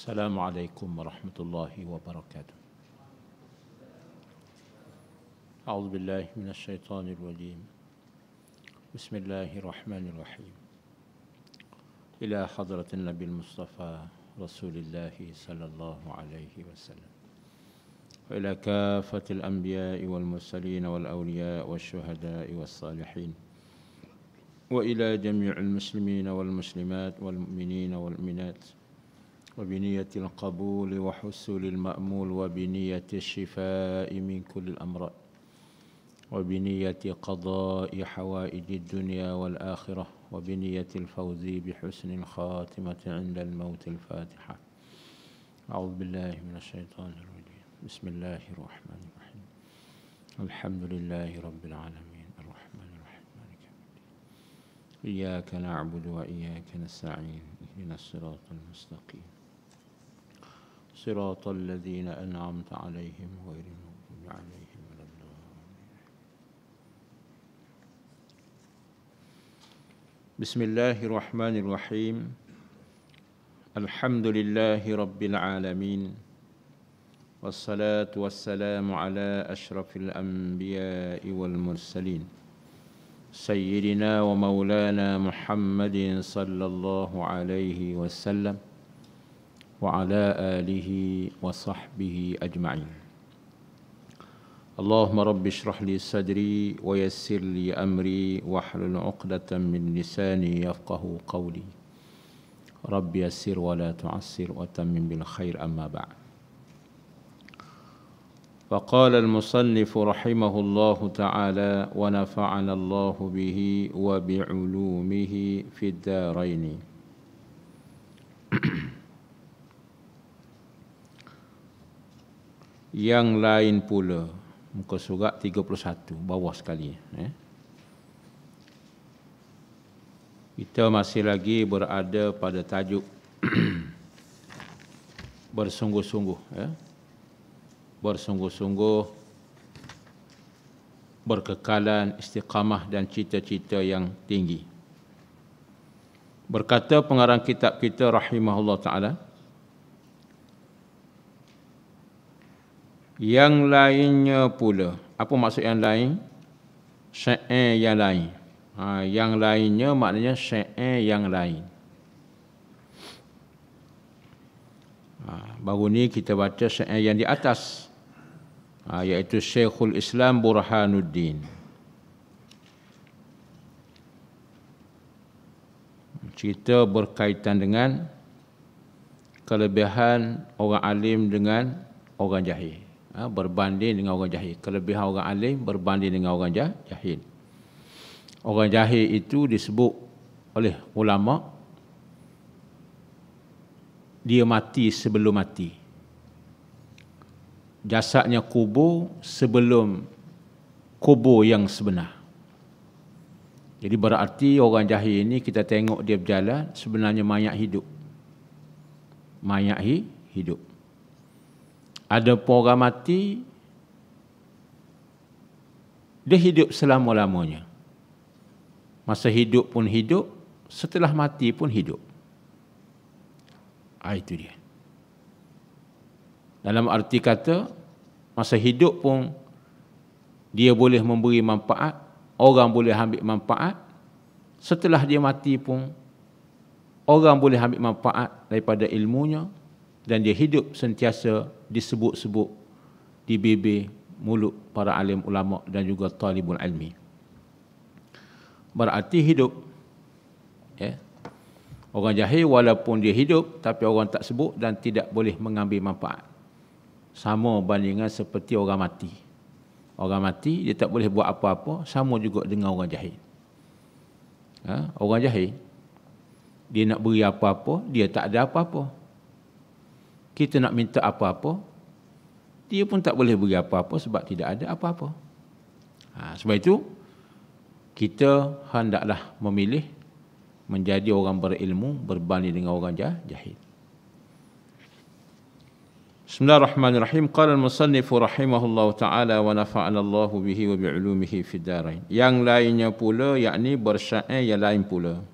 السلام عليكم ورحمة الله وبركاته أعوذ بالله من الشيطان الرجيم بسم الله الرحمن الرحيم إلى حضرة النبي المصطفى رسول الله صلى الله عليه وسلم وإلى كافة الأنبياء والمرسلين والأولياء والشهداء والصالحين وإلى جميع المسلمين والمسلمات والمؤمنين والمؤمنات وبنية القبول وحصول المأمول وبنية الشفاء من كل الأمراض وبنية قضاء حوائج الدنيا والآخرة وبنية الفوز بحسن الخاتمة عند الموت الفاتحة أعوذ بالله من الشيطان الرجيم بسم الله الرحمن الرحيم الحمد لله رب العالمين الرحمن الرحيم إياك نعبد وإياك نستعين اهدنا الصراط المستقيم صراط الذين أنعمت عليهم غير المغضوب عليهم ولا الضالين بسم الله الرحمن الرحيم الحمد لله رب العالمين والصلاة والسلام على أشرف الأنبياء والمرسلين سيدنا ومولانا محمد صلى الله عليه وسلم وعلى آله وصحبه أجمعين اللهم رب اشرح لي صدري ويسر لي أمري واحلل عقدة من لساني يفقه قولي رب يسر ولا تعسر وتمم بالخير أما بعد فقال المصنف رحمه الله تعالى ونفعنا الله به وبعلومه في الدارين yang lain pula muka surat 31 bawah sekali eh kita masih lagi berada pada tajuk bersungguh-sungguh ya eh? bersungguh-sungguh berkekalan istiqamah dan cita-cita yang tinggi berkata pengarang kitab kita rahimahullah taala yang lainnya pula. Apa maksud yang lain? Syair yang lain. Ha, yang lainnya maknanya syair yang lain. Ha, baru ni kita baca syair yang di atas. Ha, iaitu Syekhul Islam Burhanuddin. Cerita berkaitan dengan kelebihan orang alim dengan orang jahil ha, berbanding dengan orang jahil. Kelebihan orang alim berbanding dengan orang jahil. Orang jahil itu disebut oleh ulama dia mati sebelum mati. Jasadnya kubur sebelum kubur yang sebenar. Jadi berarti orang jahil ini kita tengok dia berjalan sebenarnya mayat hidup. Mayat hidup. Ada pun orang mati, dia hidup selama-lamanya. Masa hidup pun hidup, setelah mati pun hidup. Ha, itu dia. Dalam arti kata, masa hidup pun dia boleh memberi manfaat, orang boleh ambil manfaat, setelah dia mati pun orang boleh ambil manfaat daripada ilmunya, dan dia hidup sentiasa disebut-sebut di bibir mulut para alim ulama dan juga talibul ilmi. Berarti hidup ya. Orang jahil walaupun dia hidup tapi orang tak sebut dan tidak boleh mengambil manfaat. Sama bandingan seperti orang mati. Orang mati dia tak boleh buat apa-apa sama juga dengan orang jahil. Ha? Orang jahil dia nak beri apa-apa dia tak ada apa-apa kita nak minta apa-apa, dia pun tak boleh beri apa-apa sebab tidak ada apa-apa. Ha, sebab itu, kita hendaklah memilih menjadi orang berilmu berbanding dengan orang jahil. بسم الله الرحمن الرحيم قال المصنف رحمه الله تعالى ونفعنا الله به وبعلومه yang lainnya pula yakni bersyair yang lain pula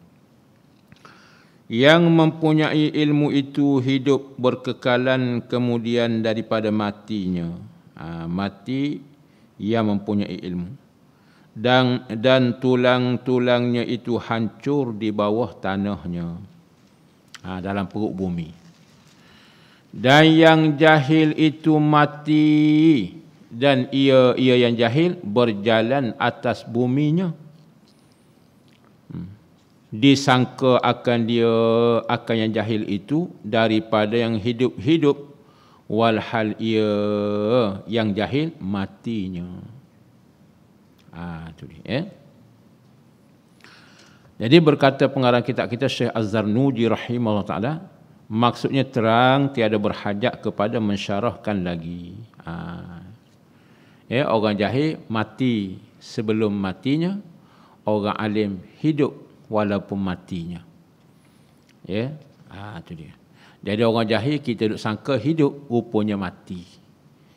yang mempunyai ilmu itu hidup berkekalan kemudian daripada matinya ha, mati ia mempunyai ilmu dan dan tulang-tulangnya itu hancur di bawah tanahnya ha, dalam perut bumi dan yang jahil itu mati dan ia ia yang jahil berjalan atas buminya disangka akan dia akan yang jahil itu daripada yang hidup-hidup walhal ia yang jahil matinya. Ah ha, tu dia. Eh? Jadi berkata pengarang kitab kita Syekh Az-Zarnuji rahimahullah taala maksudnya terang tiada berhajat kepada mensyarahkan lagi. Ha. Ya, orang jahil mati sebelum matinya, orang alim hidup walaupun matinya. Ya, ha, itu dia. Jadi orang jahil kita duk sangka hidup rupanya mati.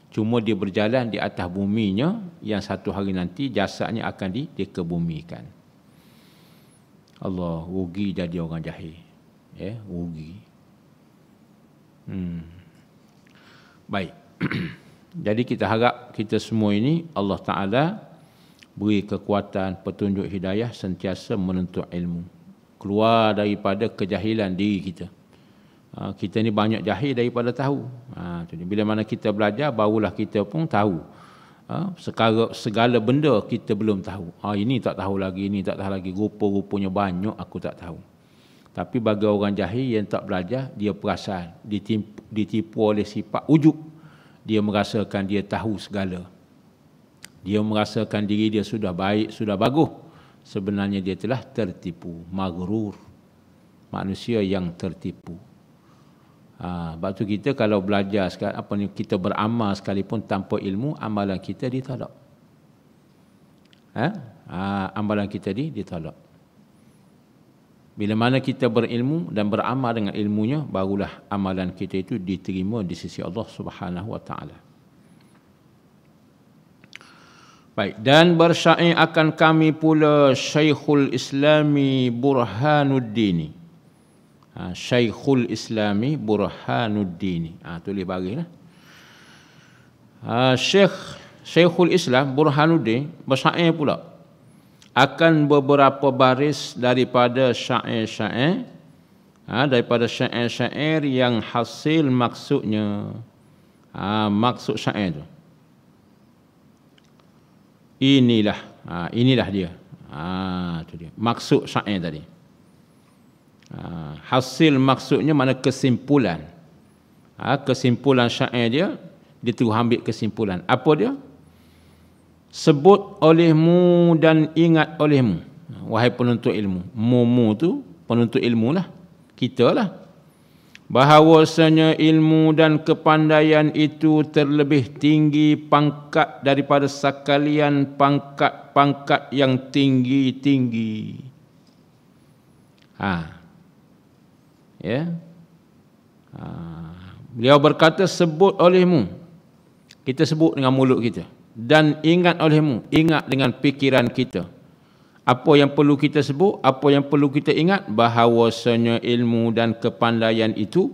Cuma dia berjalan di atas buminya yang satu hari nanti jasadnya akan di, dikebumikan. Allah rugi jadi orang jahil. Ya, rugi. Hmm. Baik. jadi kita harap kita semua ini Allah Ta'ala beri kekuatan, petunjuk hidayah sentiasa menuntut ilmu. Keluar daripada kejahilan diri kita. Ha, kita ni banyak jahil daripada tahu. Ha, jadi bila mana kita belajar, barulah kita pun tahu. Ha, sekara, segala benda kita belum tahu. Ini tak tahu lagi, ini tak tahu lagi. Rupa-rupanya banyak aku tak tahu. Tapi bagi orang jahil yang tak belajar, dia perasan. Ditipu, ditipu oleh sifat ujuk Dia merasakan dia tahu Segala. Dia merasakan diri dia sudah baik, sudah bagus. Sebenarnya dia telah tertipu, magrur. Manusia yang tertipu. Ha, sebab itu kita kalau belajar, apa ni, kita beramal sekalipun tanpa ilmu, amalan kita ditolak. Eh? Ha, amalan kita di, ditolak. Bila mana kita berilmu dan beramal dengan ilmunya, barulah amalan kita itu diterima di sisi Allah Subhanahu Wa Baik, dan bersyair akan kami pula Syekhul Islami Burhanuddin Ha, Syekhul Islami Burhanuddini. Ha, tulis barilah. Ha, Syekh Syekhul Islam Burhanuddin bersyair pula akan beberapa baris daripada syair-syair ha, daripada syair-syair yang hasil maksudnya ha, maksud syair tu inilah ha, inilah dia ha, tu dia maksud syair tadi ha, hasil maksudnya mana kesimpulan ha, kesimpulan syair dia dia tu ambil kesimpulan apa dia sebut olehmu dan ingat olehmu wahai penuntut ilmu mu mu tu penuntut ilmu lah kita lah bahawasanya ilmu dan kepandaian itu terlebih tinggi pangkat daripada sekalian pangkat-pangkat yang tinggi-tinggi. Ha. Ya. Ha. Beliau berkata sebut olehmu. Kita sebut dengan mulut kita dan ingat olehmu, ingat dengan pikiran kita apa yang perlu kita sebut, apa yang perlu kita ingat bahawasanya ilmu dan kepandaian itu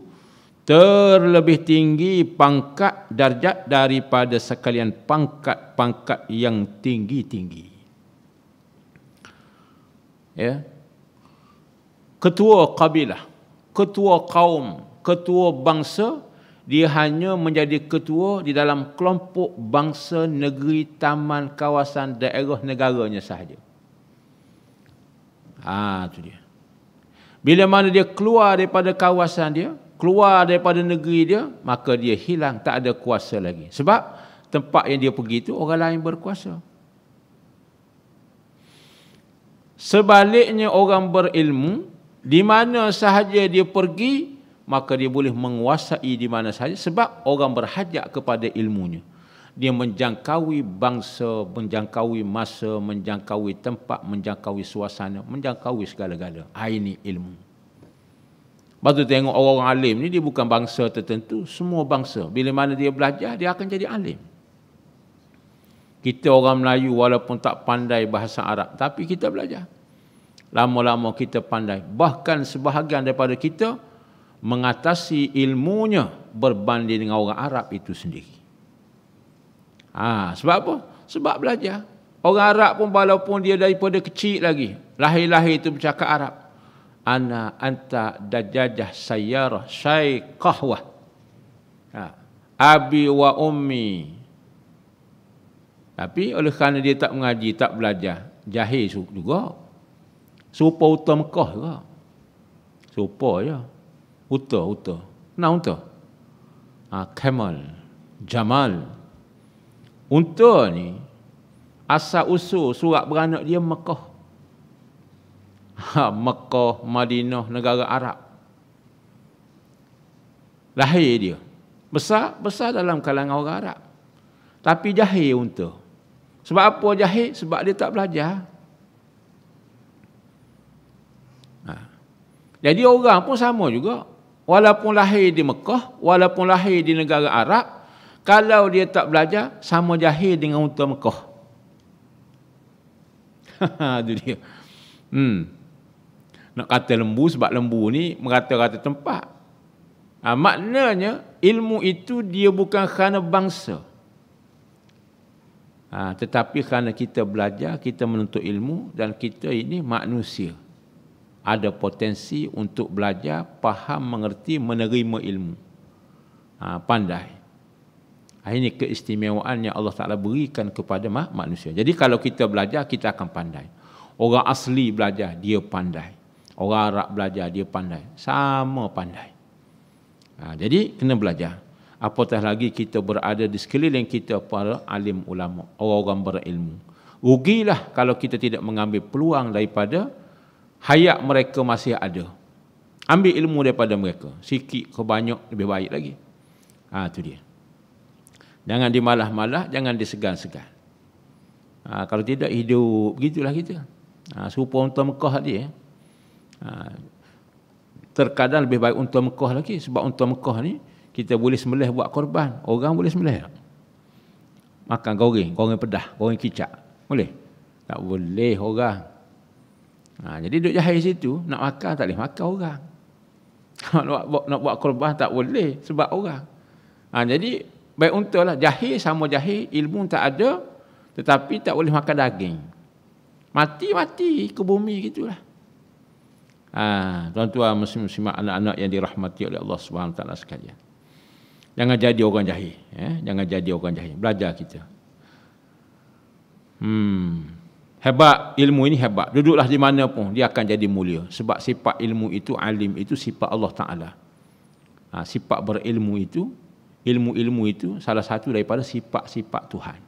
terlebih tinggi pangkat darjat daripada sekalian pangkat-pangkat yang tinggi-tinggi. Ya. Ketua kabilah, ketua kaum, ketua bangsa dia hanya menjadi ketua di dalam kelompok bangsa, negeri, taman, kawasan, daerah negaranya sahaja. Ah tu dia. Bila mana dia keluar daripada kawasan dia, keluar daripada negeri dia, maka dia hilang, tak ada kuasa lagi. Sebab tempat yang dia pergi itu orang lain berkuasa. Sebaliknya orang berilmu, di mana sahaja dia pergi, maka dia boleh menguasai di mana sahaja sebab orang berhajat kepada ilmunya dia menjangkaui bangsa, menjangkaui masa, menjangkaui tempat, menjangkaui suasana, menjangkaui segala-gala. Ini ilmu. Lepas tu tengok orang-orang alim ni, dia bukan bangsa tertentu, semua bangsa. Bila mana dia belajar, dia akan jadi alim. Kita orang Melayu walaupun tak pandai bahasa Arab, tapi kita belajar. Lama-lama kita pandai. Bahkan sebahagian daripada kita mengatasi ilmunya berbanding dengan orang Arab itu sendiri. Ha, sebab apa? Sebab belajar. Orang Arab pun walaupun dia daripada kecil lagi. Lahir-lahir itu bercakap Arab. Ana anta dajajah sayyarah syai kahwah. Ha. Abi wa ummi. Tapi oleh kerana dia tak mengaji, tak belajar. Jahil juga. Serupa uta Mekah juga. Serupa je. Ya. Uta, uta. Kenapa uta? Ha, Kemal. Jamal. Jamal. Unta ni asal usul surat beranak dia Mekah. Ha, Mekah, Madinah, negara Arab. Lahir dia. Besar, besar dalam kalangan orang Arab. Tapi jahil unta. Sebab apa jahil? Sebab dia tak belajar. Ha. Jadi orang pun sama juga. Walaupun lahir di Mekah, walaupun lahir di negara Arab, kalau dia tak belajar, sama jahil dengan unta Mekah. Itu dia. Hmm. Nak kata lembu sebab lembu ni merata-rata tempat. Ha, maknanya ilmu itu dia bukan kerana bangsa. Ha, tetapi kerana kita belajar, kita menuntut ilmu dan kita ini manusia. Ada potensi untuk belajar, faham, mengerti, menerima ilmu. Ha, pandai. Ini keistimewaan yang Allah Ta'ala berikan kepada manusia. Jadi kalau kita belajar, kita akan pandai. Orang asli belajar, dia pandai. Orang Arab belajar, dia pandai. Sama pandai. Ha, jadi kena belajar. Apatah lagi kita berada di sekeliling kita para alim ulama, orang-orang berilmu. Rugilah kalau kita tidak mengambil peluang daripada hayat mereka masih ada. Ambil ilmu daripada mereka. Sikit kebanyak lebih baik lagi. ha, itu dia. Jangan dimalah-malah, jangan disegan-segan. Ha, kalau tidak hidup, begitulah kita. Ha, serupa unta Mekah tadi. Ya. Ha, terkadang lebih baik unta Mekah lagi. Sebab unta Mekah ni, kita boleh semelih buat korban. Orang boleh semelih. Makan goreng, goreng pedah, goreng kicap. Boleh? Tak boleh orang. Ha, jadi duduk jahil situ, nak makan tak boleh makan orang. nak, buat, nak buat korban tak boleh sebab orang. Ha, jadi Baik unta lah. Jahil sama jahil. Ilmu tak ada. Tetapi tak boleh makan daging. Mati-mati ke bumi gitulah. Ha, tuan-tuan muslim-muslim anak-anak yang dirahmati oleh Allah Subhanahu Taala sekalian. Jangan jadi orang jahil. Ya? Jangan jadi orang jahil. Belajar kita. Hmm. Hebat ilmu ini hebat. Duduklah di mana pun dia akan jadi mulia. Sebab sifat ilmu itu alim itu sifat Allah Ta'ala. Ha, sifat berilmu itu ilmu-ilmu itu salah satu daripada sifat-sifat Tuhan.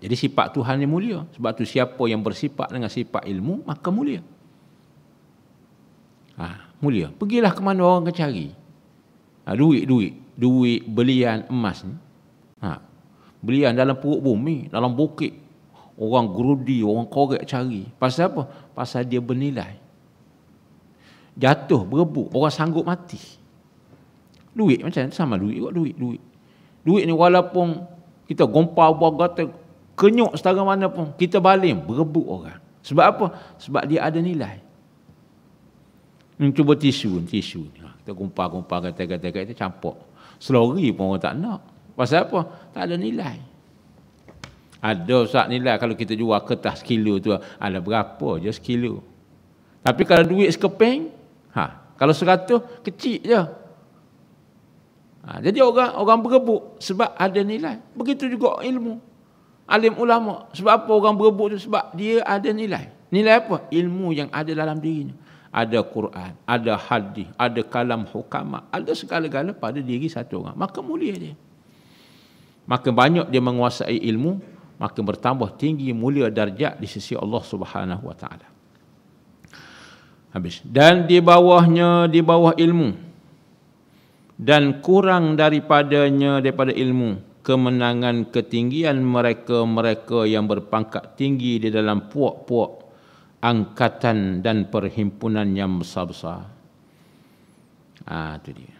Jadi sifat Tuhan yang mulia. Sebab tu siapa yang bersifat dengan sifat ilmu, maka mulia. Ha, mulia. Pergilah ke mana orang akan cari. Ha, duit, duit. Duit belian emas ni. Ha, belian dalam perut bumi, dalam bukit. Orang gerudi, orang korek cari. Pasal apa? Pasal dia bernilai. Jatuh, berebut. Orang sanggup Mati. Duit macam sama duit kot duit, duit. Duit ni walaupun kita gompal buah gata, kenyuk setara mana pun, kita baling, berebut orang. Sebab apa? Sebab dia ada nilai. Ni cuba tisu, tisu ni. Ha, kita gompal-gompal kata-kata kita campur. Selori pun orang tak nak. Pasal apa? Tak ada nilai. Ada sak nilai kalau kita jual kertas sekilo tu ada berapa je sekilo. Tapi kalau duit sekeping, ha, kalau seratus kecil je Ha, jadi orang orang berebut sebab ada nilai. Begitu juga ilmu. Alim ulama. Sebab apa orang berebut tu? Sebab dia ada nilai. Nilai apa? Ilmu yang ada dalam dirinya. Ada Quran, ada hadis, ada kalam hukama, ada segala-gala pada diri satu orang. Maka mulia dia. Maka banyak dia menguasai ilmu, makin bertambah tinggi mulia darjat di sisi Allah Subhanahu wa taala. Habis. Dan di bawahnya di bawah ilmu dan kurang daripadanya daripada ilmu kemenangan ketinggian mereka-mereka yang berpangkat tinggi di dalam puak-puak angkatan dan perhimpunan yang besar-besar. Ah, tu dia.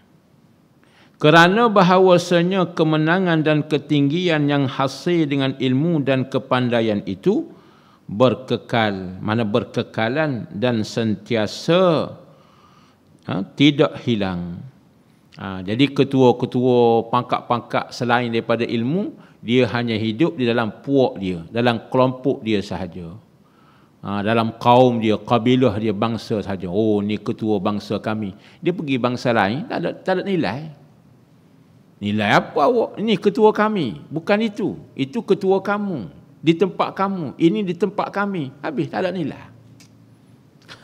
Kerana bahawasanya kemenangan dan ketinggian yang hasil dengan ilmu dan kepandaian itu berkekal, mana berkekalan dan sentiasa ha, tidak hilang. Ha, jadi ketua-ketua pangkat-pangkat selain daripada ilmu, dia hanya hidup di dalam puak dia, dalam kelompok dia sahaja. Ha, dalam kaum dia, kabilah dia, bangsa sahaja. Oh, ni ketua bangsa kami. Dia pergi bangsa lain, tak ada, tak ada nilai. Nilai apa awak? Ini ketua kami. Bukan itu. Itu ketua kamu. Di tempat kamu. Ini di tempat kami. Habis, tak ada nilai.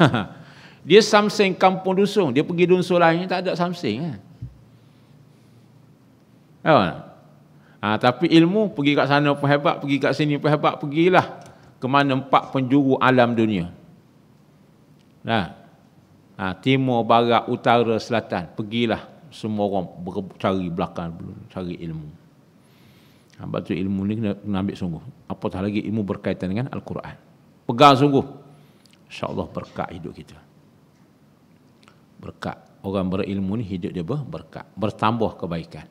dia samseng kampung dusung. Dia pergi dusung lain, tak ada samseng. Eh? Ya. Ha, tapi ilmu pergi kat sana pun hebat, pergi kat sini pun hebat, pergilah ke mana empat penjuru alam dunia. Nah. Ha. Ha, timur, barat, utara, selatan, pergilah semua orang cari belakang belum cari ilmu. Ha, tu ilmu ni kena, kena ambil sungguh. Apatah lagi ilmu berkaitan dengan Al-Quran. Pegang sungguh. InsyaAllah berkat hidup kita. Berkat. Orang berilmu ni hidup dia berkat. Bertambah kebaikan.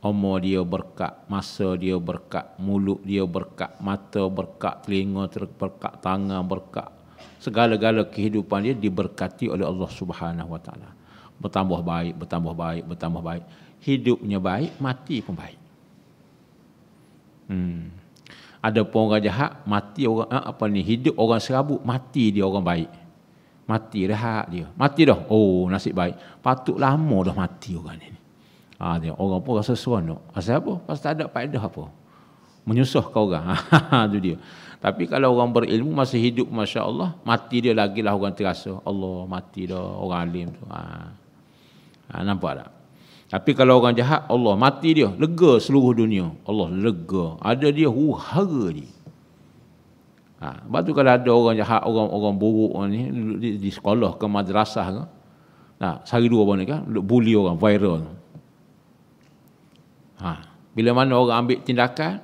Umur dia berkat, masa dia berkat, mulut dia berkat, mata berkat, telinga berkat, tangan berkat. Segala-gala kehidupan dia diberkati oleh Allah Subhanahu SWT. Bertambah baik, bertambah baik, bertambah baik. Hidupnya baik, mati pun baik. Hmm. Ada pun orang jahat, mati orang, eh, apa ni, hidup orang serabut, mati dia orang baik. Mati rehat dia. Mati dah, oh nasib baik. Patut lama dah mati orang ini. Ha, tengok orang pun rasa seronok. Pasal apa? Pasal tak ada faedah apa. menyusah kau orang. Itu dia. Tapi kalau orang berilmu masih hidup, Masya Allah, mati dia lagi lah orang terasa. Allah, mati dah orang alim tu. Ha. ha nampak tak? Tapi kalau orang jahat, Allah mati dia. Lega seluruh dunia. Allah lega. Ada dia huhara dia. Ha, sebab tu kalau ada orang jahat, orang orang buruk orang ni, di, di, sekolah ke madrasah ke, nah, sehari dua pun kan, bully orang, viral. Ha. Bila mana orang ambil tindakan,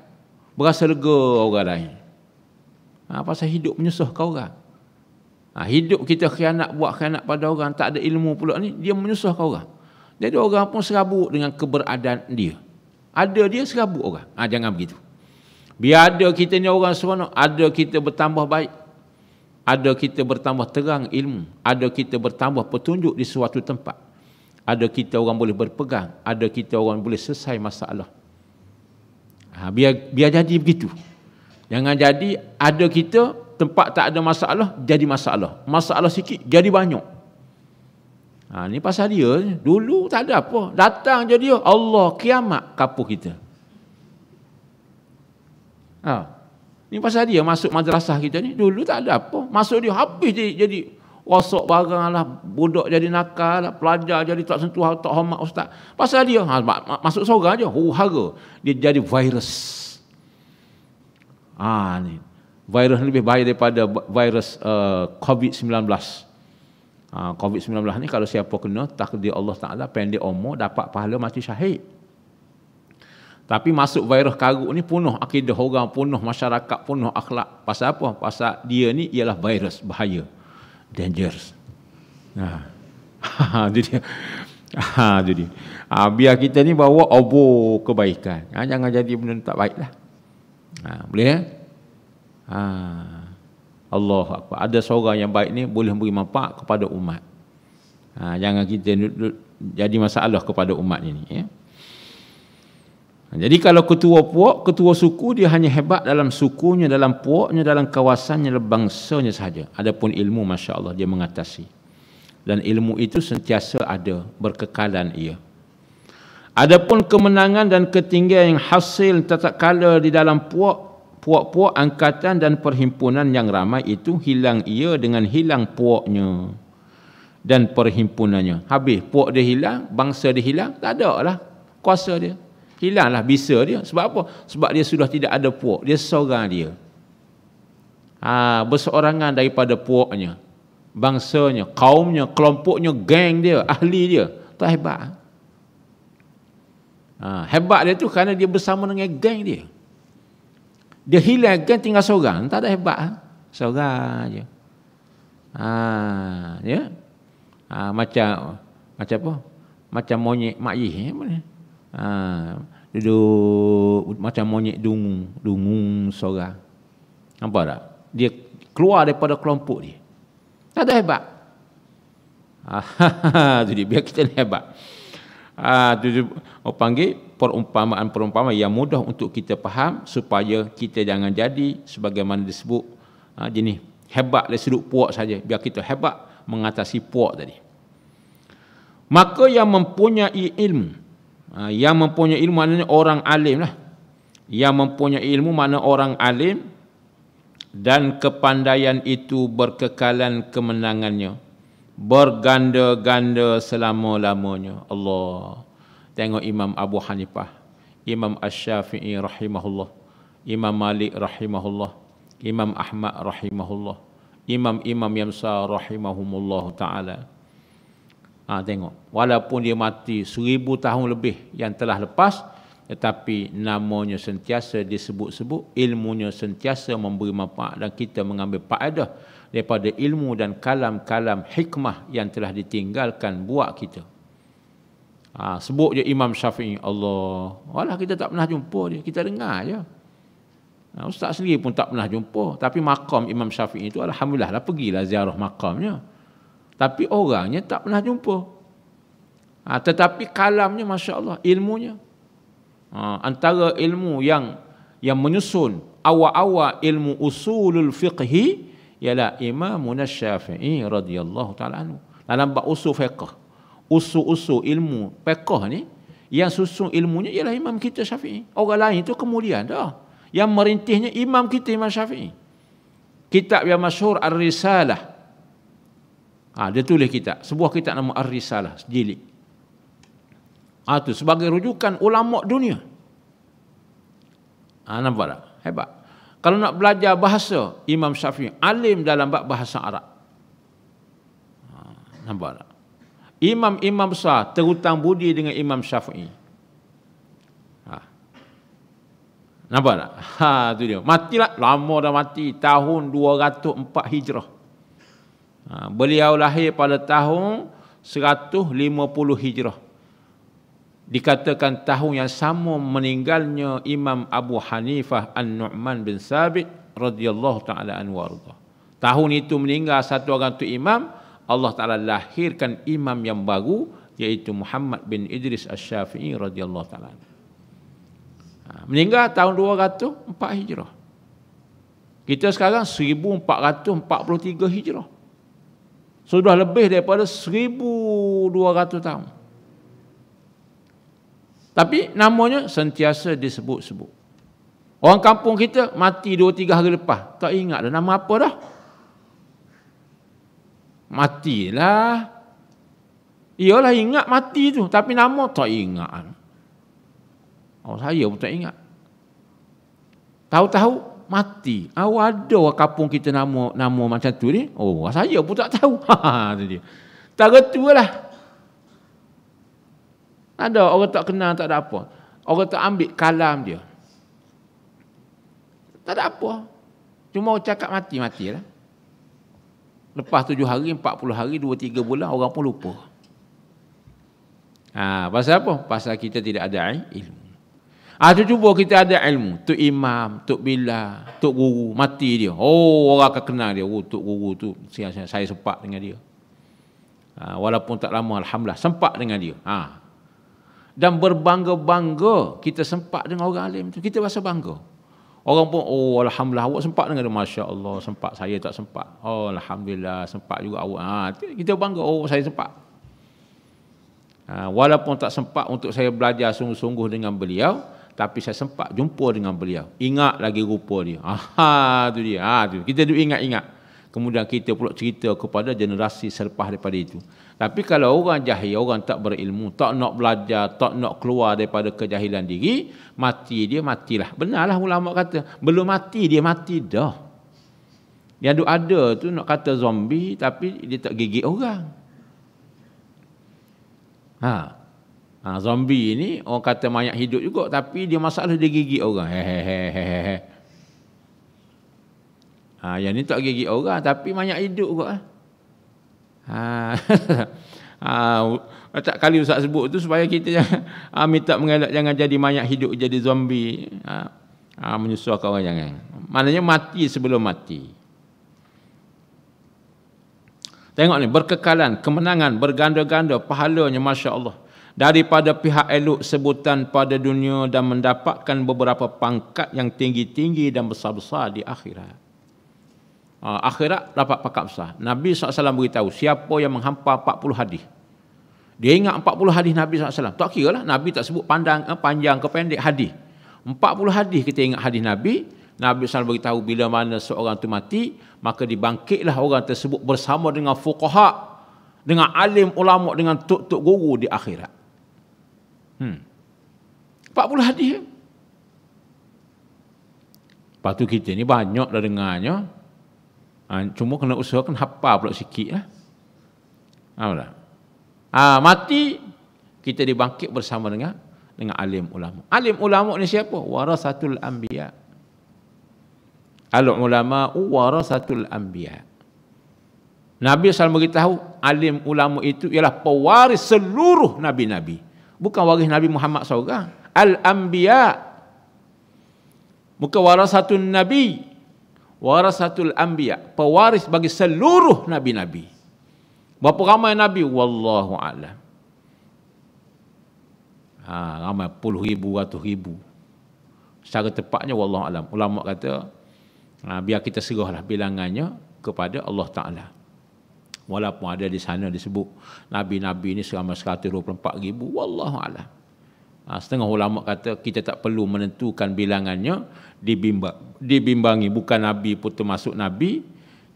berasa lega orang lain. Ha, pasal hidup menyusahkan orang. Ha, hidup kita khianat buat khianat pada orang, tak ada ilmu pula ni, dia menyusah menyusahkan orang. Jadi orang pun serabut dengan keberadaan dia. Ada dia serabut orang. Ha, jangan begitu. Biar ada kita ni orang seronok, ada kita bertambah baik. Ada kita bertambah terang ilmu. Ada kita bertambah petunjuk di suatu tempat ada kita orang boleh berpegang, ada kita orang boleh selesai masalah. Ha, biar, biar jadi begitu. Jangan jadi ada kita tempat tak ada masalah, jadi masalah. Masalah sikit, jadi banyak. Ha, ini pasal dia, dulu tak ada apa. Datang je dia, Allah kiamat kapur kita. Ha, ini pasal dia masuk madrasah kita ni, dulu tak ada apa. Masuk dia, habis jadi, jadi wasok barang lah, budak jadi nakal lah, pelajar jadi tak sentuh, tak hormat ustaz. Pasal dia, ha, mak, mak, masuk sorga je, huhara, dia jadi virus. Ha, ni. Virus lebih bahaya daripada virus uh, eh, COVID-19. Ha, COVID-19 ni kalau siapa kena, takdir Allah Ta'ala pendek umur, dapat pahala mati syahid. Tapi masuk virus karut ni punuh akidah orang, punuh masyarakat, punuh akhlak. Pasal apa? Pasal dia ni ialah virus bahaya dangerous. Ha. Ha, jadi, dia. Ha, itu Ha, biar kita ni bawa obor kebaikan. Ha, jangan jadi benda tak baiklah. Ha, boleh ya? Ha. Allah apa? Ada seorang yang baik ni boleh beri manfaat kepada umat. Ha, jangan kita jadi masalah kepada umat ini. Ya? Eh? Jadi kalau ketua puak, ketua suku dia hanya hebat dalam sukunya, dalam puaknya, dalam kawasannya, dalam bangsanya sahaja. Adapun ilmu Masya Allah dia mengatasi. Dan ilmu itu sentiasa ada berkekalan ia. Adapun kemenangan dan ketinggian yang hasil tetap kala di dalam puak, puak-puak angkatan dan perhimpunan yang ramai itu hilang ia dengan hilang puaknya dan perhimpunannya. Habis puak dia hilang, bangsa dia hilang, tak ada lah kuasa dia. Hilanglah bisa dia. Sebab apa? Sebab dia sudah tidak ada puak. Dia seorang dia. Ha, berseorangan daripada puaknya. Bangsanya, kaumnya, kelompoknya, geng dia, ahli dia. Itu hebat. Ha, hebat dia tu kerana dia bersama dengan geng dia. Dia hilang geng tinggal seorang. Tak ada hebat. Seorang je. Ha, ya? Ha, macam macam apa? Macam monyet mak yih. Ya? ha, duduk macam monyet dungu, dungu seorang. Nampak tak? Dia keluar daripada kelompok dia. Tak ada hebat. ha, dia, biar kita ni hebat. Itu ha, dia, panggil perumpamaan-perumpamaan yang mudah untuk kita faham supaya kita jangan jadi sebagaimana disebut ha, jenis hebat dari sudut puak saja. Biar kita hebat mengatasi puak tadi. Maka yang mempunyai ilmu Ha, yang mempunyai ilmu maknanya orang alim lah. Yang mempunyai ilmu mana orang alim dan kepandaian itu berkekalan kemenangannya. Berganda-ganda selama-lamanya. Allah. Tengok Imam Abu Hanifah. Imam Ash-Shafi'i rahimahullah. Imam Malik rahimahullah. Imam Ahmad rahimahullah. Imam-imam yang sah rahimahumullah ta'ala. Ta'ala. Ha, tengok. Walaupun dia mati seribu tahun lebih yang telah lepas, tetapi namanya sentiasa disebut-sebut, ilmunya sentiasa memberi manfaat dan kita mengambil faedah daripada ilmu dan kalam-kalam hikmah yang telah ditinggalkan buat kita. Ha, sebut je Imam Syafi'i, Allah. Walah kita tak pernah jumpa dia, kita dengar je. Ha, Ustaz sendiri pun tak pernah jumpa. Tapi makam Imam Syafi'i itu, Alhamdulillah lah pergilah ziarah makamnya. Ya. Tapi orangnya tak pernah jumpa. Ha, tetapi kalamnya Masya Allah, ilmunya. Ha, antara ilmu yang yang menyusun awal-awal ilmu usulul fiqhi ialah Imam Syafi'i radhiyallahu taala anhu. Dalam bab usul fiqh, usul-usul ilmu fiqh ni yang susun ilmunya ialah Imam kita Syafi'i. Orang lain itu kemudian dah. Yang merintihnya Imam kita Imam Syafi'i. Kitab yang masyhur Ar-Risalah, Ha, dia tulis kita. Sebuah kitab nama Ar-Risalah. Jilid. Ha, tu sebagai rujukan ulama' dunia. Ha, nampak tak? Hebat. Kalau nak belajar bahasa, Imam Syafi'i alim dalam bab bahasa Arab. Ha, nampak tak? Imam-imam besar terhutang budi dengan Imam Syafi'i. Ha. Nampak tak? Ha, tu dia. Matilah. Lama dah mati. Tahun 204 Hijrah. Ha, beliau lahir pada tahun 150 Hijrah. Dikatakan tahun yang sama meninggalnya Imam Abu Hanifah An-Nu'man bin Sabit radhiyallahu taala anhu warda. Tahun itu meninggal satu orang tu imam, Allah taala lahirkan imam yang baru iaitu Muhammad bin Idris Asy-Syafi'i radhiyallahu taala. Ha, meninggal tahun 204 Hijrah. Kita sekarang 1443 Hijrah sudah lebih daripada 1200 tahun. Tapi namanya sentiasa disebut-sebut. Orang kampung kita mati 2 3 hari lepas, tak ingat dah nama apa dah. Matilah. Iyalah ingat mati tu, tapi nama tak ingat. Oh saya pun tak ingat. Tahu-tahu mati. Awak ada kampung kita nama nama macam tu ni? Oh, saya pun tak tahu. Ha dia. Tak tu lah. Ada orang tak kenal tak ada apa. Orang tak ambil kalam dia. Tak ada apa. Cuma orang cakap mati matilah. Lepas tujuh hari, empat puluh hari, dua tiga bulan, orang pun lupa. Ha, pasal apa? Pasal kita tidak ada ilmu. Ada ah, cuba kita ada ilmu. tu Imam, tu Bila, tu Guru, mati dia. Oh, orang akan kenal dia. Oh, Tok Guru tu, saya, saya, saya sempat dengan dia. Ha, walaupun tak lama, Alhamdulillah, sempat dengan dia. Ha. Dan berbangga-bangga kita sempat dengan orang alim tu. Kita rasa bangga. Orang pun, oh Alhamdulillah awak sempat dengan dia. Masya Allah, sempat. Saya tak sempat. Oh Alhamdulillah, sempat juga awak. Ha, kita bangga, oh saya sempat. Ha, walaupun tak sempat untuk saya belajar sungguh-sungguh dengan beliau, tapi saya sempat jumpa dengan beliau. Ingat lagi rupa dia. Aha, tu dia. Ha, tu. Kita duk ingat-ingat. Kemudian kita pula cerita kepada generasi selepas daripada itu. Tapi kalau orang jahil, orang tak berilmu, tak nak belajar, tak nak keluar daripada kejahilan diri, mati dia matilah. Benarlah ulama kata, belum mati dia mati dah. Yang duk ada tu nak kata zombie tapi dia tak gigit orang. Ha, Ha, zombie ni orang kata mayat hidup juga tapi dia masalah dia gigit orang. He he he he he. Ah ha, yang ni tak gigit orang tapi mayat hidup juga. Ha. ha tak kali usah sebut tu supaya kita ha, minta mengelak jangan jadi mayat hidup jadi zombie. Ha, ha menyusahkan orang jangan. Maknanya mati sebelum mati. Tengok ni, berkekalan, kemenangan, berganda-ganda, pahalanya Masya Allah daripada pihak elok sebutan pada dunia dan mendapatkan beberapa pangkat yang tinggi-tinggi dan besar-besar di akhirat. Ha, akhirat dapat pangkat besar. Nabi SAW beritahu siapa yang menghampa 40 hadis. Dia ingat 40 hadis Nabi SAW. Tak kira lah Nabi tak sebut pandang, eh, panjang ke pendek hadis. 40 hadis kita ingat hadis Nabi. Nabi SAW beritahu bila mana seorang itu mati, maka dibangkitlah orang tersebut bersama dengan fuqaha dengan alim ulama dengan tok-tok guru di akhirat. Hmm. 40 hadis. Patu kita ni banyak dah dengarnya. Ha, cuma kena usahakan hapa pula sikit lah. Eh. Tahu tak? Ha, mati, kita dibangkit bersama dengan dengan alim ulama. Alim ulama ni siapa? Warasatul anbiya. Al ulama warasatul anbiya. Nabi sallallahu alaihi wasallam beritahu alim ulama itu ialah pewaris seluruh nabi-nabi. Bukan waris Nabi Muhammad SAW. Al-Anbiya. Bukan warasatul Nabi. Warasatul Anbiya. Pewaris bagi seluruh Nabi-Nabi. Berapa ramai Nabi? Wallahu a'lam. Ha, ramai puluh ribu, ratus ribu. Secara tepatnya Wallahu a'lam. Ulama kata, ha, biar kita serahlah bilangannya kepada Allah Ta'ala walaupun ada di sana disebut nabi-nabi ni seramai 124 ribu wallahu alam ha, setengah ulama kata kita tak perlu menentukan bilangannya dibimbang dibimbangi bukan nabi pun termasuk nabi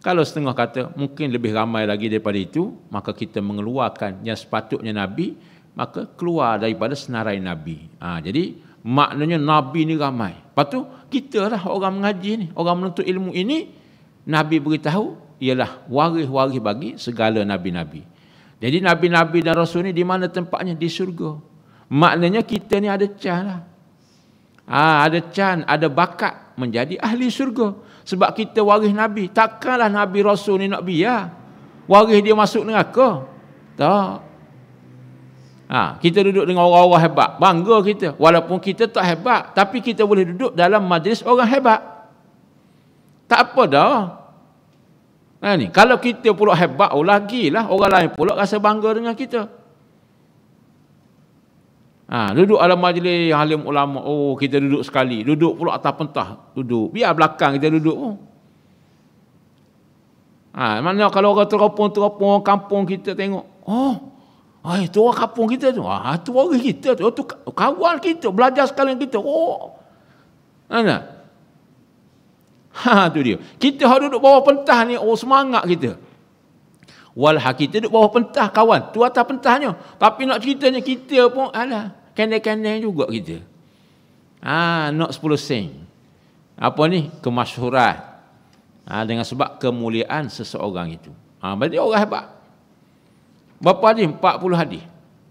kalau setengah kata mungkin lebih ramai lagi daripada itu maka kita mengeluarkan yang sepatutnya nabi maka keluar daripada senarai nabi ha, jadi maknanya nabi ni ramai lepas tu kita lah orang mengaji ni orang menentu ilmu ini Nabi beritahu ialah waris-waris bagi segala nabi-nabi. Jadi nabi-nabi dan rasul ni di mana tempatnya? Di syurga. Maknanya kita ni ada can lah. Ha, ada can, ada bakat menjadi ahli syurga. Sebab kita waris nabi. Takkanlah nabi rasul ni nak biar. Waris dia masuk neraka. Tak. Ha, kita duduk dengan orang-orang hebat. Bangga kita. Walaupun kita tak hebat. Tapi kita boleh duduk dalam majlis orang hebat. Tak apa dah. Nah ha, ni, kalau kita pula hebat, oh lah, orang lain pula rasa bangga dengan kita. Ha, duduk dalam majlis halim ulama, oh kita duduk sekali, duduk pula atas pentah, duduk. Biar belakang kita duduk pun. Oh. Ha, mana kalau orang teropong teropong kampung kita tengok, oh, ay, itu orang kampung kita tu, ah, itu orang kita tu, itu kawan kita, belajar sekali kita, oh. Mana? Ha tu dia. Kita harus duduk bawah pentah ni oh semangat kita. Walha kita duduk bawah pentah kawan. Tu atas pentahnya. Tapi nak ceritanya kita pun alah kena-kena juga kita. Ha nak 10 sen. Apa ni? Kemasyhuran. Ha, dengan sebab kemuliaan seseorang itu. Ha, berarti orang hebat. Berapa hadis? 40 hadis.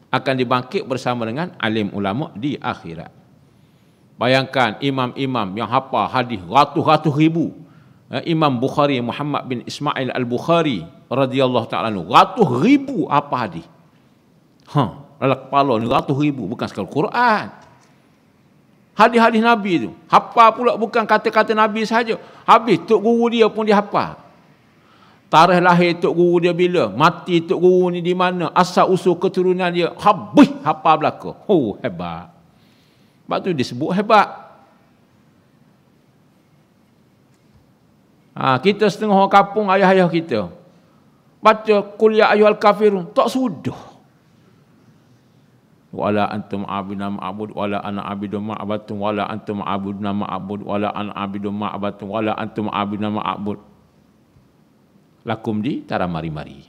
Akan dibangkit bersama dengan alim ulama di akhirat. Bayangkan imam-imam yang hafal hadis ratus-ratus ribu. Eh, Imam Bukhari Muhammad bin Ismail Al-Bukhari radhiyallahu taala anhu ratus ribu apa hadis. Ha, dalam kepala ni ratus ribu bukan sekali Quran. Hadis-hadis Nabi tu. Hafal pula bukan kata-kata Nabi saja. Habis tok guru dia pun dihafal. Tarikh lahir tok guru dia bila? Mati tok guru ni di mana? Asal usul keturunan dia? Habis hafal belaka. Oh hebat. Sebab tu disebut hebat. Ha, kita setengah orang kampung ayah-ayah kita. Baca kuliah ya al kafirun. Tak sudah. Wala antum abidu ma'abud wala ana abidu ma'abatum wala antum abidu ma'abud wala ana abidu ma'abatum wala antum abidu ma'abud lakum di tara mari-mari.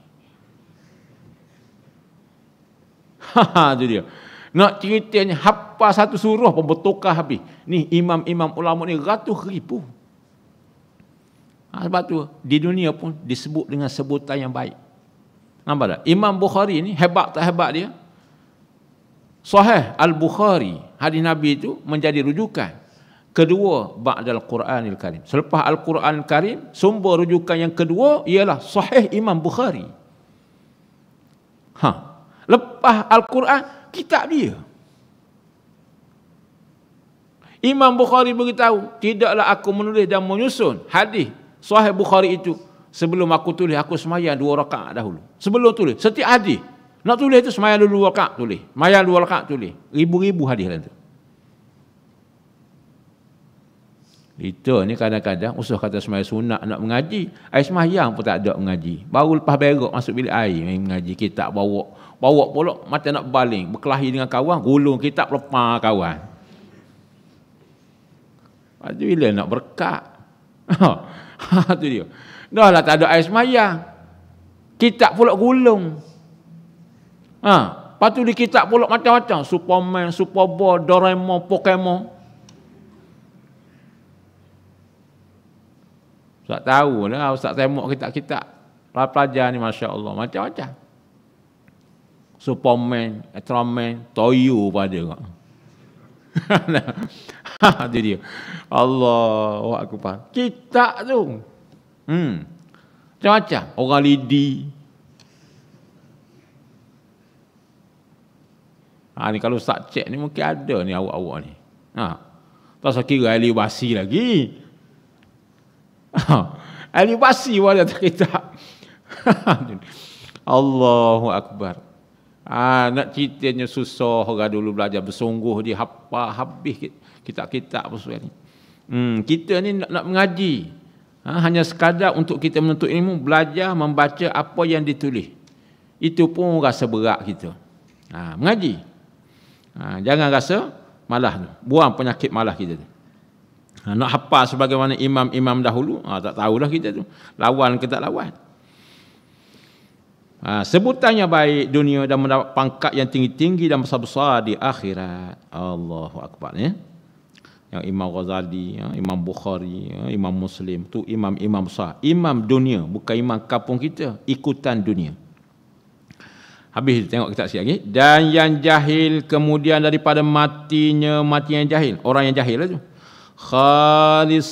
Ha ha tu dia. Nak ceritanya apa satu suruh pun bertukar habis. Ni imam-imam ulama ni ratus ribu. Ha, sebab tu di dunia pun disebut dengan sebutan yang baik. Nampak tak? Imam Bukhari ni hebat tak hebat dia? Sahih Al-Bukhari, hadis Nabi itu menjadi rujukan. Kedua, ba'dal Quranil Karim. Selepas Al-Quranil Karim, sumber rujukan yang kedua ialah sahih Imam Bukhari. Ha. Lepas Al-Quran, kitab dia. Imam Bukhari beritahu, tidaklah aku menulis dan menyusun hadis sahih Bukhari itu sebelum aku tulis aku semayang dua rakaat dahulu. Sebelum tulis, setiap hadis nak tulis itu semayang dulu dua rakaat tulis. Semayang dua rakaat tulis. Ribu-ribu hadis lain itu. Itu ni kadang-kadang usah kata semayang sunat nak mengaji. Air semayang pun tak ada mengaji. Baru lepas berok masuk bilik air mengaji. Kita bawa bawa pula mata nak baling. Berkelahi dengan kawan. Gulung kitab lepas kawan. Itu bila nak berkat. Ha, tu dia. Dah lah tak ada air semayang. Kitab pula gulung. Ha, lepas tu di kitab pulak macam-macam. Superman, Superboy, Doraemon, Pokemon. Tak tahu lah Ustaz Temok kitab-kitab. Lah pelajar ni Masya Allah. Macam-macam. Superman, Ultraman, Toyo pada. Ha, dia dia. Allah, oh, aku Kita tu. Hmm. Macam-macam. Orang lidi. Ha, ni kalau start check ni mungkin ada ni awak-awak ni. Ha. Tak usah kira ahli basi lagi. Ha. Ahli basi pun ada cerita. Allahu Akbar. Ha, nak ceritanya susah orang dulu belajar bersungguh di hapa habis kita kitab-kitab apa sebagainya. Hmm, kita ni nak, nak mengaji. Ha, hanya sekadar untuk kita menuntut ilmu, belajar membaca apa yang ditulis. Itu pun rasa berat kita. Ha, mengaji. Ha, jangan rasa malah tu. Buang penyakit malah kita tu. Ha, nak apa sebagaimana imam-imam dahulu, ha, tak tahulah kita tu. Lawan ke tak lawan. Ha, sebutannya baik dunia dan mendapat pangkat yang tinggi-tinggi dan besar-besar di akhirat. Allahu Akbar. Ya. Eh? yang Imam Ghazali, ya, Imam Bukhari, ya, Imam Muslim, tu imam-imam besar. Imam dunia, bukan imam kampung kita, ikutan dunia. Habis tengok kita sikit lagi. Dan yang jahil kemudian daripada matinya, mati yang jahil. Orang yang jahil itu. Khalis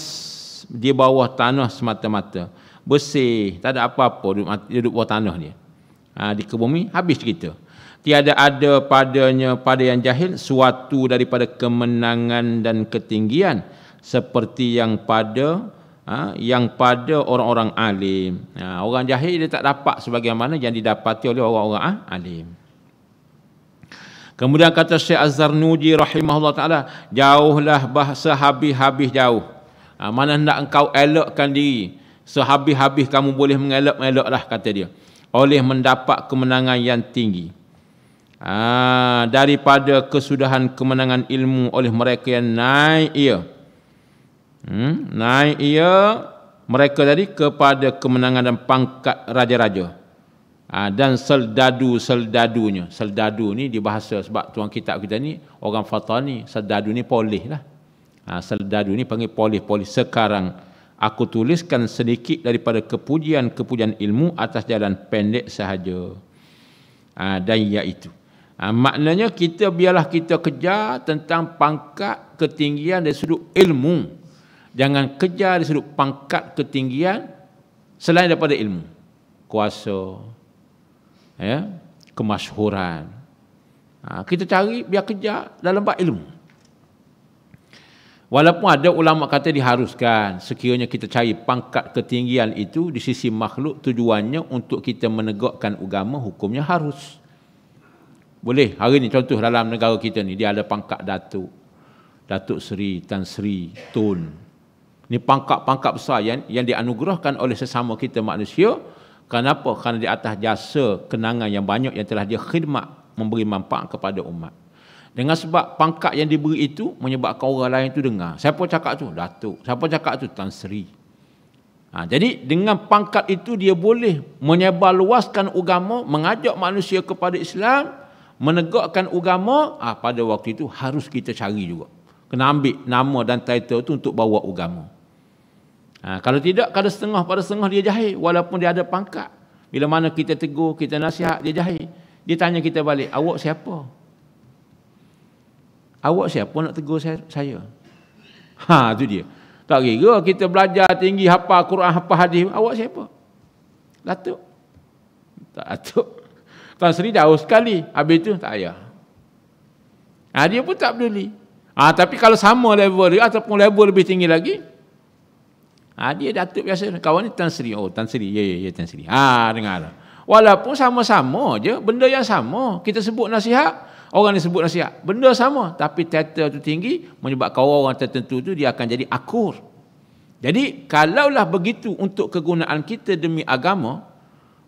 di bawah tanah semata-mata. Bersih, tak ada apa-apa duduk, duduk bawah tanah dia. Ha, di kebumi, habis cerita tiada ada padanya pada yang jahil suatu daripada kemenangan dan ketinggian seperti yang pada ha, yang pada orang-orang alim. Ha, orang jahil dia tak dapat sebagaimana yang didapati oleh orang-orang ha, alim. Kemudian kata Syekh Azhar Nuji rahimahullah taala, jauhlah bahasa habis-habis jauh. Ha, mana hendak engkau elokkan diri sehabis-habis kamu boleh mengelok eloklah kata dia oleh mendapat kemenangan yang tinggi. Aa, ah, daripada kesudahan kemenangan ilmu oleh mereka yang naik ia. Hmm, naik ia mereka tadi kepada kemenangan dan pangkat raja-raja. Ha, dan seldadu-seldadunya. Seldadu ni di sebab tuan kitab kita ni orang fatah ni. Seldadu ni polis lah. Ha, seldadu ni panggil polis-polis. Sekarang aku tuliskan sedikit daripada kepujian-kepujian ilmu atas jalan pendek sahaja. Ha, dan iaitu. Ha, maknanya kita biarlah kita kejar tentang pangkat ketinggian dari sudut ilmu. Jangan kejar dari sudut pangkat ketinggian selain daripada ilmu. Kuasa, ya, kemasyhuran. Ha, kita cari biar kejar dalam bab ilmu. Walaupun ada ulama kata diharuskan sekiranya kita cari pangkat ketinggian itu di sisi makhluk tujuannya untuk kita menegakkan agama hukumnya harus. Boleh, hari ni contoh dalam negara kita ni, dia ada pangkat Datuk. Datuk Seri, Tan Seri, Tun. Ni pangkat-pangkat besar yang, yang dianugerahkan oleh sesama kita manusia. Kenapa? Kerana di atas jasa kenangan yang banyak yang telah dia khidmat memberi manfaat kepada umat. Dengan sebab pangkat yang diberi itu menyebabkan orang lain itu dengar. Siapa cakap tu? Datuk. Siapa cakap tu? Tan Sri. Ha, jadi dengan pangkat itu dia boleh menyebarluaskan agama, mengajak manusia kepada Islam, menegakkan agama ah pada waktu itu harus kita cari juga kena ambil nama dan title itu untuk bawa agama ha, kalau tidak kalau setengah pada setengah dia jahil walaupun dia ada pangkat bila mana kita tegur kita nasihat dia jahil dia tanya kita balik awak siapa awak siapa nak tegur saya, ha tu dia tak kira kita belajar tinggi hafal Quran hafal hadis awak siapa tak Datuk Tuan Sri jauh sekali. Habis itu tak payah. Ha, dia pun tak peduli. Ha, tapi kalau sama level dia ataupun level lebih tinggi lagi. Ha, dia datuk biasa. Kawan ni Tan Sri. Oh Tan Sri. Ya, ya, ya Tan Sri. Ha, dengar. Walaupun sama-sama je. Benda yang sama. Kita sebut nasihat. Orang ni sebut nasihat. Benda sama. Tapi title tu tinggi. Menyebabkan orang tertentu tu dia akan jadi akur. Jadi kalaulah begitu untuk kegunaan kita demi agama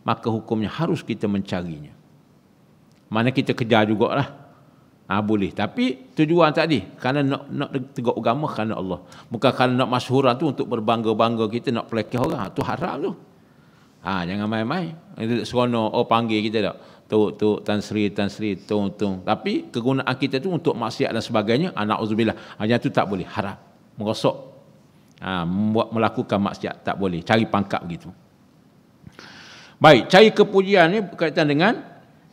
maka hukumnya harus kita mencarinya mana kita kejar jugalah. Ha, boleh. Tapi tujuan tadi, kerana nak, nak tegak agama kerana Allah. Bukan kerana nak masyhuran tu untuk berbangga-bangga kita, nak pelekeh orang. Ha, tu haram tu. Ha, jangan main-main. Itu serono, oh panggil kita tak. Tuk, tuk, tan sri, tan sri, tung, tung. Tapi kegunaan kita tu untuk maksiat dan sebagainya, anak uzubillah. Hanya tu tak boleh. Haram. Merosok. Ha, membuat, melakukan maksiat. Tak boleh. Cari pangkat begitu. Baik, cari kepujian ni berkaitan dengan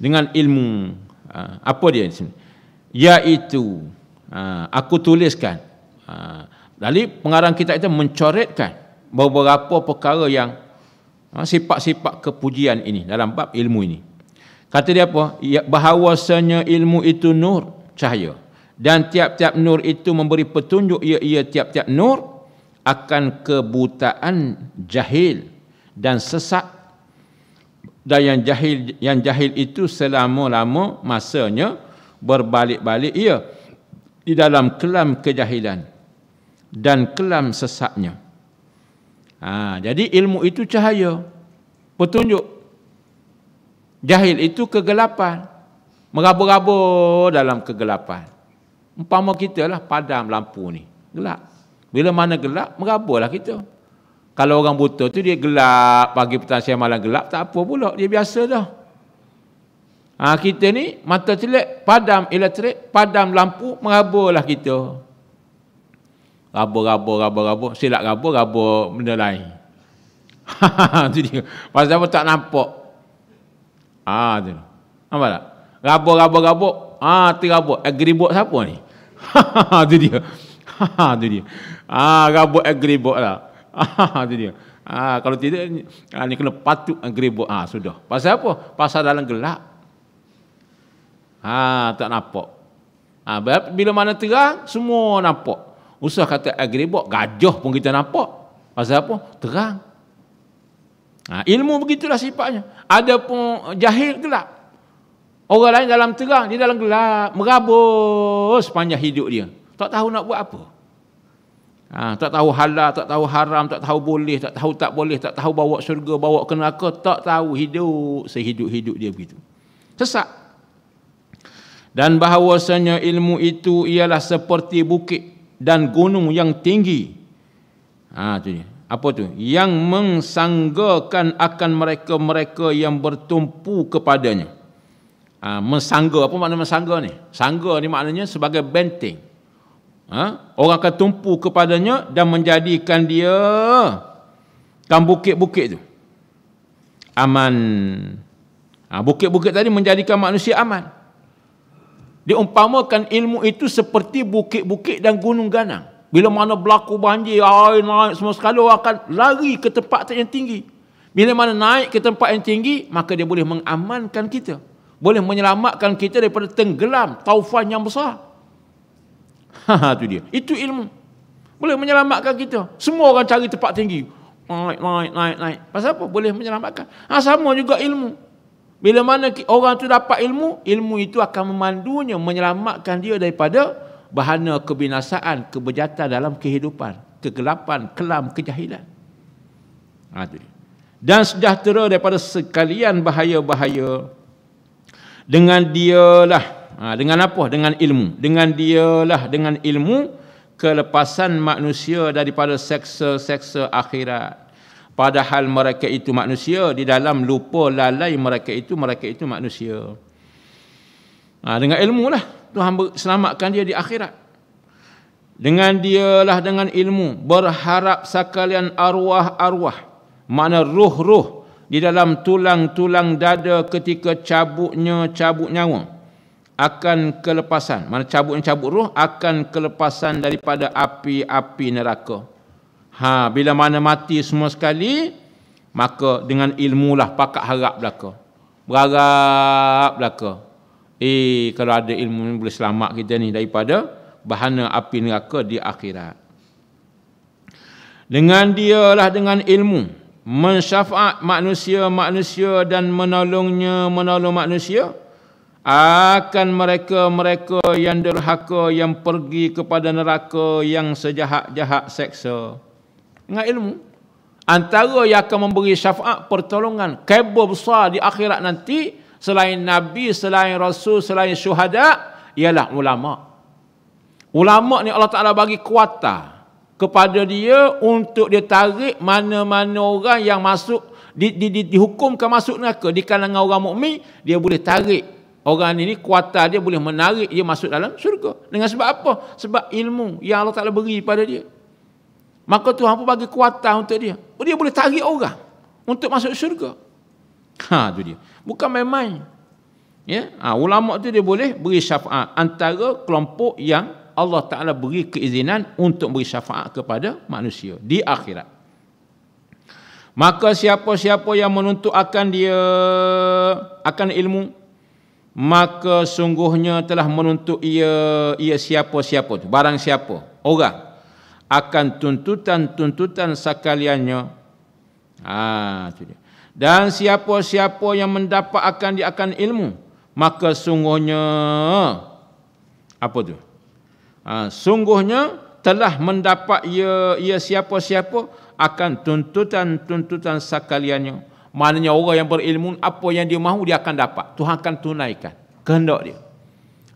dengan ilmu ha, apa dia di sini iaitu ha, aku tuliskan dari ha, pengarang kita itu mencoretkan beberapa perkara yang sifat-sifat kepujian ini dalam bab ilmu ini kata dia apa ya, bahawasanya ilmu itu nur cahaya dan tiap-tiap nur itu memberi petunjuk ia ia tiap-tiap nur akan kebutaan jahil dan sesat dan yang jahil yang jahil itu selama-lama masanya berbalik-balik ia di dalam kelam kejahilan dan kelam sesatnya. Ha, jadi ilmu itu cahaya, petunjuk. Jahil itu kegelapan, meraba-raba dalam kegelapan. Umpama kita lah padam lampu ni, gelap. Bila mana gelap, merabalah kita. Kalau orang buta tu dia gelap, pagi petang siang malam gelap, tak apa pula, dia biasa dah. Ha, kita ni mata celik, padam elektrik, padam lampu, merabalah kita. Rabu, rabu, rabu, rabu, silap rabu, rabu benda lain. Itu dia. Pasal apa tak nampak. Ah, ha, tu. Nampak tak? Rabu, rabu, rabu. Ah, ha, terabu. Agribot siapa ni? Itu dia. Itu dia. Ah, ha, rabu agribot lah. Ah, itu dia. Ah, kalau tidak ini ah, kena patuk gerebo. Ah, sudah. Pasal apa? Pasal dalam gelap. Ah, tak nampak. Ah, bila mana terang semua nampak. Usah kata agribok gajah pun kita nampak. Pasal apa? Terang. Ah, ilmu begitulah sifatnya. Ada pun jahil gelap. Orang lain dalam terang, dia dalam gelap, merabus sepanjang hidup dia. Tak tahu nak buat apa. Ha, tak tahu halal, tak tahu haram, tak tahu boleh, tak tahu tak boleh, tak tahu bawa syurga, bawa ke neraka, tak tahu hidup, sehidup-hidup dia begitu. Sesak. Dan bahawasanya ilmu itu ialah seperti bukit dan gunung yang tinggi. Ha, tu dia. Apa tu? Yang mensanggakan akan mereka-mereka yang bertumpu kepadanya. Ha, mensangga, apa makna mensangga ni? Sangga ni maknanya sebagai benteng. Ha? Orang akan tumpu kepadanya dan menjadikan dia kan bukit-bukit tu. Aman. Ha, bukit-bukit tadi menjadikan manusia aman. Diumpamakan ilmu itu seperti bukit-bukit dan gunung ganang. Bila mana berlaku banjir, air naik semua sekali, orang akan lari ke tempat yang tinggi. Bila mana naik ke tempat yang tinggi, maka dia boleh mengamankan kita. Boleh menyelamatkan kita daripada tenggelam taufan yang besar. Ha, ha tu dia. Itu ilmu. Boleh menyelamatkan kita. Semua orang cari tempat tinggi. Naik, naik, naik, naik. Pasal apa? Boleh menyelamatkan. Ha, sama juga ilmu. Bila mana orang tu dapat ilmu, ilmu itu akan memandunya, menyelamatkan dia daripada bahana kebinasaan, kebejatan dalam kehidupan, kegelapan, kelam, kejahilan. Ha, tu dia. Dan sejahtera daripada sekalian bahaya-bahaya dengan dialah Ha, dengan apa? Dengan ilmu. Dengan dialah dengan ilmu kelepasan manusia daripada seksa-seksa akhirat. Padahal mereka itu manusia, di dalam lupa lalai mereka itu, mereka itu manusia. Ha, dengan ilmu lah, Tuhan selamatkan dia di akhirat. Dengan dialah dengan ilmu, berharap sekalian arwah-arwah, mana ruh-ruh di dalam tulang-tulang dada ketika cabutnya cabut nyawa akan kelepasan. Mana cabut yang cabut roh akan kelepasan daripada api-api neraka. Ha, bila mana mati semua sekali, maka dengan ilmu lah pakat harap belaka. Berharap belaka. Eh, kalau ada ilmu ni boleh selamat kita ni daripada bahana api neraka di akhirat. Dengan dialah dengan ilmu mensyafaat manusia-manusia dan menolongnya menolong manusia, manusia akan mereka-mereka yang derhaka yang pergi kepada neraka yang sejahat-jahat seksa. Dengan ilmu. Antara yang akan memberi syafaat pertolongan. Kebo besar di akhirat nanti. Selain Nabi, selain Rasul, selain syuhada. Ialah ulama. Ulama ni Allah Ta'ala bagi kuata. Kepada dia untuk dia tarik mana-mana orang yang masuk. Di, di, di, dihukumkan masuk neraka. Di kalangan orang mukmin Dia boleh tarik Orang ini kuatah dia boleh menarik dia masuk dalam syurga. Dengan sebab apa? Sebab ilmu yang Allah Ta'ala beri pada dia. Maka Tuhan pun bagi kuatah untuk dia. Dia boleh tarik orang untuk masuk syurga. Ha, itu dia. Bukan main-main. Ya? Ha, ulama tu dia boleh beri syafaat antara kelompok yang Allah Ta'ala beri keizinan untuk beri syafaat kepada manusia di akhirat. Maka siapa-siapa yang menuntut akan dia, akan ilmu, maka sungguhnya telah menuntut ia ia siapa-siapa barang siapa orang akan tuntutan-tuntutan sekaliannya ha tu dia dan siapa-siapa yang mendapat akan dia akan ilmu maka sungguhnya apa tu ha, sungguhnya telah mendapat ia ia siapa-siapa akan tuntutan-tuntutan sekaliannya -tuntutan Maknanya orang yang berilmu, apa yang dia mahu, dia akan dapat. Tuhan akan tunaikan. Kehendak dia.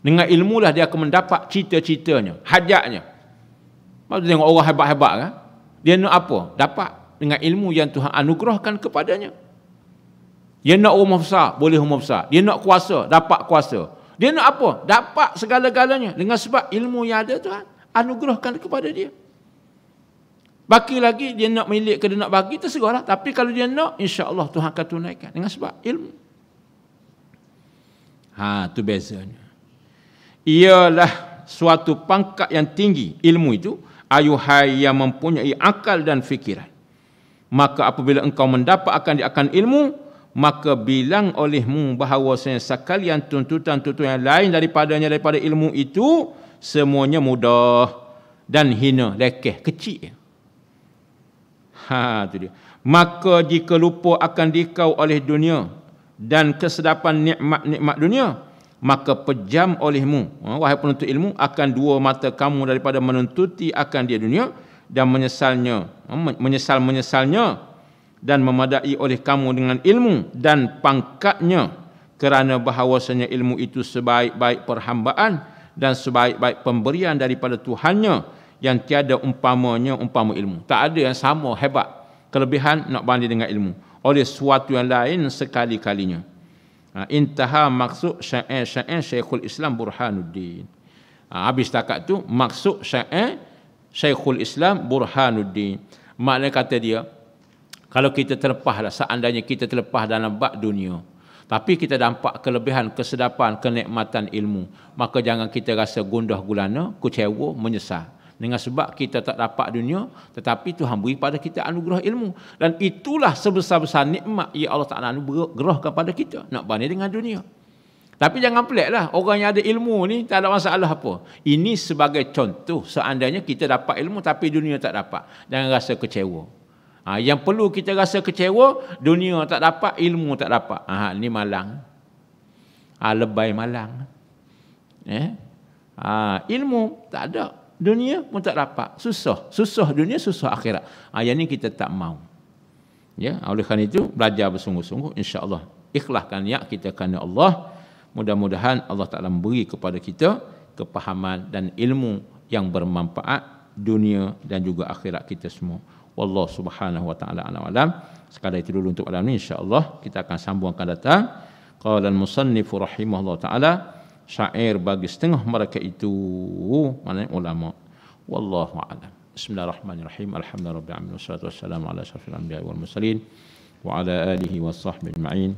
Dengan ilmu lah dia akan mendapat cita-citanya, hajatnya. Maksudnya tengok orang hebat-hebat kan? Dia nak apa? Dapat dengan ilmu yang Tuhan anugerahkan kepadanya. Dia nak rumah besar, boleh rumah besar. Dia nak kuasa, dapat kuasa. Dia nak apa? Dapat segala-galanya dengan sebab ilmu yang ada Tuhan anugerahkan kepada dia. Baki lagi dia nak milik ke dia nak bagi terserahlah tapi kalau dia nak insya-Allah Tuhan akan tunaikan dengan sebab ilmu. Ha tu bezanya. Ialah suatu pangkat yang tinggi ilmu itu ayuhai yang mempunyai akal dan fikiran. Maka apabila engkau mendapat akan di akan ilmu, maka bilang olehmu bahawa sekalian tuntutan-tuntutan yang lain daripadanya daripada ilmu itu semuanya mudah dan hina, lekeh, kecil. Ha tu dia. Maka jika lupa akan dikau oleh dunia dan kesedapan nikmat-nikmat dunia, maka pejam olehmu. Ha, wahai penuntut ilmu, akan dua mata kamu daripada menuntuti akan dia dunia dan menyesalnya, ha, menyesal-menyesalnya dan memadai oleh kamu dengan ilmu dan pangkatnya kerana bahawasanya ilmu itu sebaik-baik perhambaan dan sebaik-baik pemberian daripada Tuhannya yang tiada umpamanya umpama ilmu. Tak ada yang sama hebat kelebihan nak banding dengan ilmu oleh suatu yang lain sekali-kalinya. Ha, intaha maksud syair syair Syekhul Islam Burhanuddin. Ha, habis takat tu maksud syair Syekhul Islam Burhanuddin. maknanya kata dia kalau kita terlepaslah seandainya kita terlepas dalam bak dunia tapi kita dampak kelebihan, kesedapan, kenikmatan ilmu. Maka jangan kita rasa gundah gulana, kecewa, menyesal dengan sebab kita tak dapat dunia tetapi Tuhan beri pada kita anugerah ilmu dan itulah sebesar-besar nikmat ya Allah Taala anugerahkan kepada kita nak banding dengan dunia tapi jangan peliklah orang yang ada ilmu ni tak ada masalah apa ini sebagai contoh seandainya kita dapat ilmu tapi dunia tak dapat jangan rasa kecewa ha, yang perlu kita rasa kecewa dunia tak dapat ilmu tak dapat ha ni malang ha, lebay malang eh ha, ilmu tak ada dunia pun tak dapat. Susah. Susah dunia, susah akhirat. Ha, yang ini kita tak mau. Ya, oleh kerana itu, belajar bersungguh-sungguh. InsyaAllah. Ikhlaskan niat kita kerana Allah. Mudah-mudahan Allah Ta'ala beri kepada kita kepahaman dan ilmu yang bermanfaat dunia dan juga akhirat kita semua. Wallah subhanahu wa ta'ala alam alam. Sekali itu dulu untuk alam ini. InsyaAllah kita akan sambung akan datang. Qala al rahimahullah Ta'ala. syair bagi setengah mereka itu maknanya ulama wallahu alam Bismillahirrahmanirrahim Alhamdulillahirabbil wassalatu wassalamu ala asyrafil anbiya'i wal mursalin wa ala alihi wa sahbihi ajma'in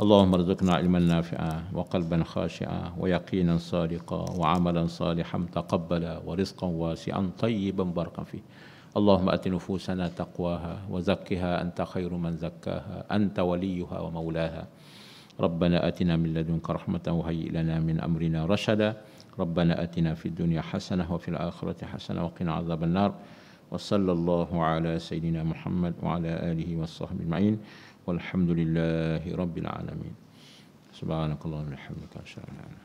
اللهم ارزقنا علما نافعا وقلبا خاشعا ويقينا صادقا وعملا صالحا تقبلا ورزقا واسعا طيبا باركا فيه اللهم ات نفوسنا تقواها وزكها انت خير من زكاها انت وليها ومولاها ربنا آتنا من لدنك رحمة وهيئ لنا من أمرنا رشدا ربنا آتنا في الدنيا حسنة وفي الآخرة حسنة وقنا عذاب النار وصلى الله على سيدنا محمد وعلى آله وصحبه أجمعين والحمد لله رب العالمين سبحانك اللهم وبحمدك أشهد أن لا إله إلا أنت